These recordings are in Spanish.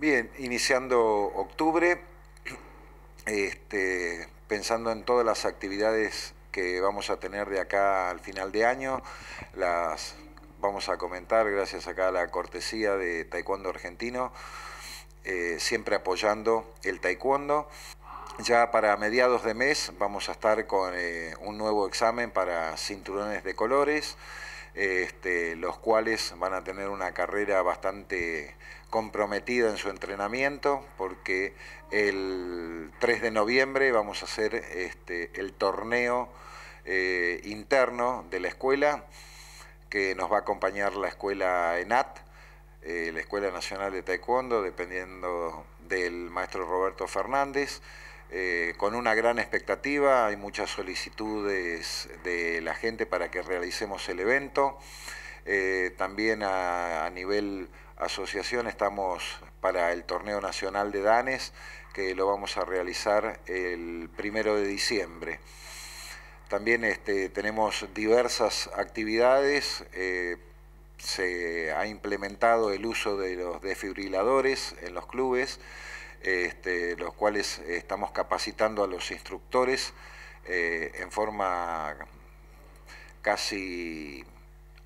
Bien, iniciando octubre, este, pensando en todas las actividades que vamos a tener de acá al final de año, las vamos a comentar gracias acá a la cortesía de Taekwondo Argentino, eh, siempre apoyando el Taekwondo. Ya para mediados de mes vamos a estar con eh, un nuevo examen para cinturones de colores. Este, los cuales van a tener una carrera bastante comprometida en su entrenamiento, porque el 3 de noviembre vamos a hacer este, el torneo eh, interno de la escuela, que nos va a acompañar la escuela ENAT, eh, la Escuela Nacional de Taekwondo, dependiendo del maestro Roberto Fernández. Eh, con una gran expectativa, hay muchas solicitudes de la gente para que realicemos el evento. Eh, también a, nivel asociación estamos para el torneo nacional de Danes, que lo vamos a realizar el primero de diciembre. También este, tenemos diversas actividades. Eh, se ha implementado el uso de los desfibriladores en los clubes, este, los cuales estamos capacitando a los instructores eh, en forma casi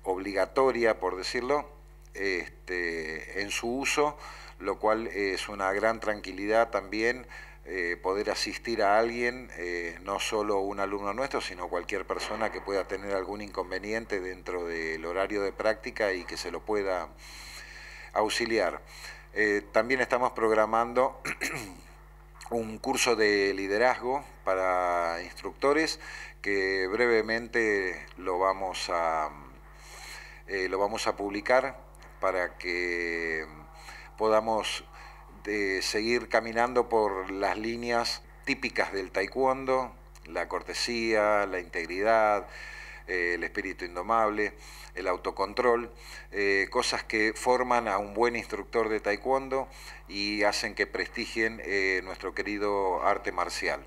obligatoria, por decirlo, este, en su uso, lo cual es una gran tranquilidad también eh, poder asistir a alguien, eh, no solo un alumno nuestro, sino cualquier persona que pueda tener algún inconveniente dentro del horario de práctica y que se lo pueda auxiliar. Eh, también estamos programando un curso de liderazgo para instructores que brevemente lo vamos a, lo vamos a publicar para que podamos eh, seguir caminando por las líneas típicas del taekwondo, la cortesía, la integridad, eh, el espíritu indomable, el autocontrol, eh, cosas que forman a un buen instructor de taekwondo y hacen que prestigien nuestro querido arte marcial.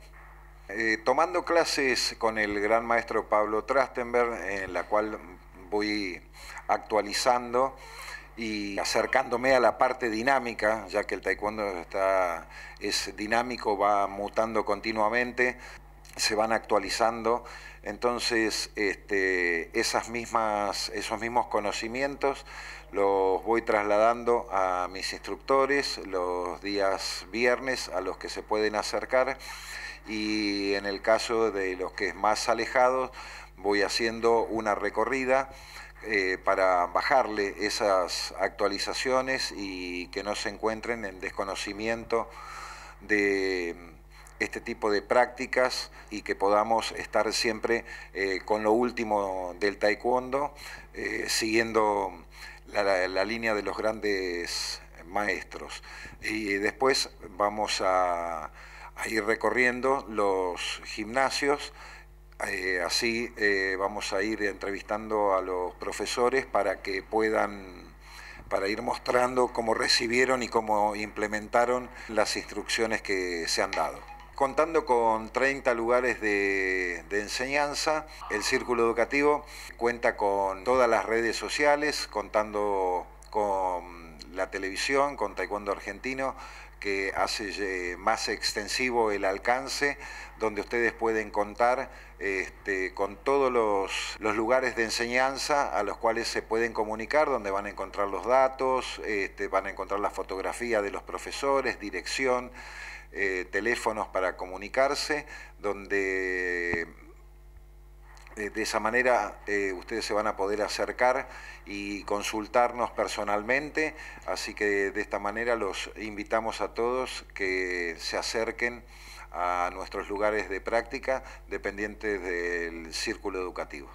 tomando clases con el gran maestro Pablo Trastenberg, en la cual voy actualizando y acercándome a la parte dinámica, ya que el taekwondo está, es dinámico, va mutando continuamente, se van actualizando. Entonces, este, esas mismas, esos mismos conocimientos los voy trasladando a mis instructores los días viernes a los que se pueden acercar y en el caso de los que es más alejados voy haciendo una recorrida eh, para bajarle esas actualizaciones y que no se encuentren en desconocimiento de mm, este tipo de prácticas y que podamos estar siempre eh, con lo último del taekwondo, eh, siguiendo mm, la, línea de los grandes maestros. Y después vamos a ir recorriendo los gimnasios. Eh, así eh, vamos a ir entrevistando a los profesores para que puedan para ir mostrando cómo recibieron y cómo implementaron las instrucciones que se han dado. Contando con 30 lugares de, enseñanza, el Círculo Educativo cuenta con todas las redes sociales, contando televisión con Taekwondo Argentino, que hace eh, más extensivo el alcance, donde ustedes pueden contar este, con todos los, lugares de enseñanza a los cuales se pueden comunicar, donde van a encontrar los datos, este, van a encontrar la fotografía de los profesores, dirección, eh, teléfonos para comunicarse, donde eh, de esa manera eh, ustedes se van a poder acercar y consultarnos personalmente, así que de esta manera los invitamos a todos que se acerquen a nuestros lugares de práctica dependientes del círculo educativo.